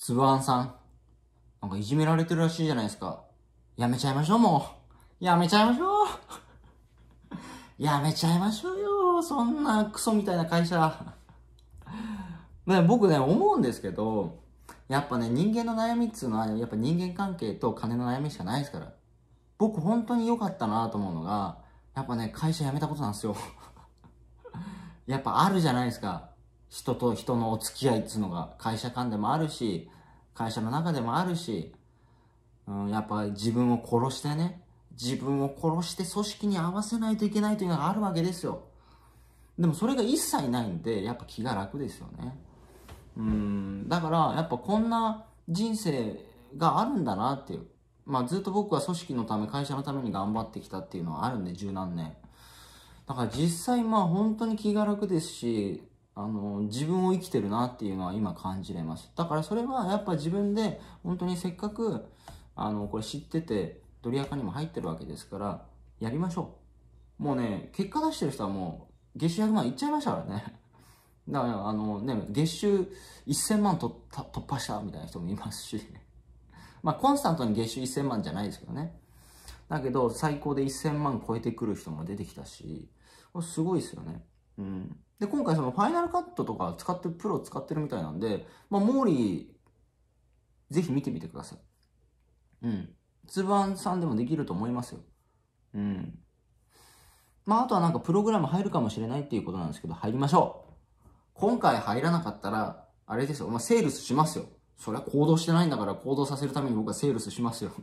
つぶあんさん。なんかいじめられてるらしいじゃないですか。やめちゃいましょう、もう。やめちゃいましょう。やめちゃいましょうよ。そんなクソみたいな会社。ね、僕ね、思うんですけど、やっぱね、人間の悩みっつうのは、やっぱ人間関係と金の悩みしかないですから。僕本当に良かったなと思うのが、やっぱね、会社辞めたことなんですよ。やっぱあるじゃないですか。人と人のお付き合いっつうのが会社間でもあるし、会社の中でもあるし、うん、やっぱ自分を殺してね、自分を殺して組織に合わせないといけないというのがあるわけですよ。でもそれが一切ないんで、やっぱ気が楽ですよね。うん、だからやっぱこんな人生があるんだなっていう。まあずっと僕は組織のため、会社のために頑張ってきたっていうのはあるんで、十何年。だから実際まあ本当に気が楽ですし、あの、自分を生きてるなっていうのは今感じれます。だからそれはやっぱ自分で、本当にせっかく、あの、これ知ってて、ドリアカにも入ってるわけですから、やりましょう。もうね、結果出してる人はもう、月収100万いっちゃいましたからね。だから、あのね、月収1000万突破したみたいな人もいますし、まあ、コンスタントに月収1000万じゃないですけどね。だけど、最高で1000万超えてくる人も出てきたし、これすごいですよね。で、今回そのファイナルカットとか使って、プロ使ってるみたいなんで、まあ、モーリー、ぜひ見てみてください。うん。つぶあんさんでもできると思いますよ。うん。まあ、あとはなんかプログラム入るかもしれないっていうことなんですけど、入りましょう。今回入らなかったら、あれですよ。まあ、セールスしますよ。そりゃ行動してないんだから、行動させるために僕はセールスしますよ。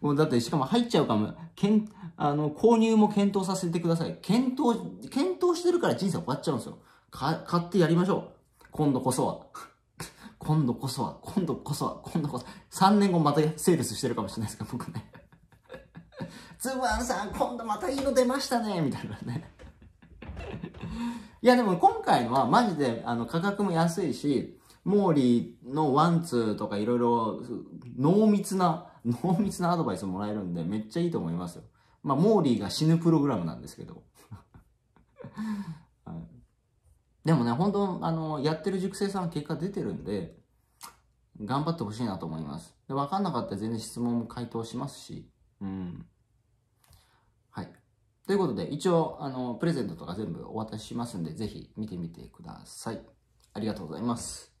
もうだって、しかも入っちゃうかも、けん、あの、購入も検討させてください。検討、検討してるから人生終わっちゃうんですよ。か、買ってやりましょう。今度こそは。今度こそは、今度こそは、今度こそ。3年後またセールスしてるかもしれないですけど、僕ね。ズバンさん、今度またいいの出ましたね、みたいなね。いや、でも今回のはマジで、あの、価格も安いし、モーリーのワンツーとかいろいろ濃密な、濃密なアドバイスもらえるんで、めっちゃいいと思いますよ。まあ、モーリーが死ぬプログラムなんですけど。でもね、本当あの、やってる塾生さん結果出てるんで、頑張ってほしいなと思います。で、わかんなかったら全然質問も回答しますし、うん。はい。ということで、一応、あの、プレゼントとか全部お渡ししますんで、ぜひ見てみてください。ありがとうございます。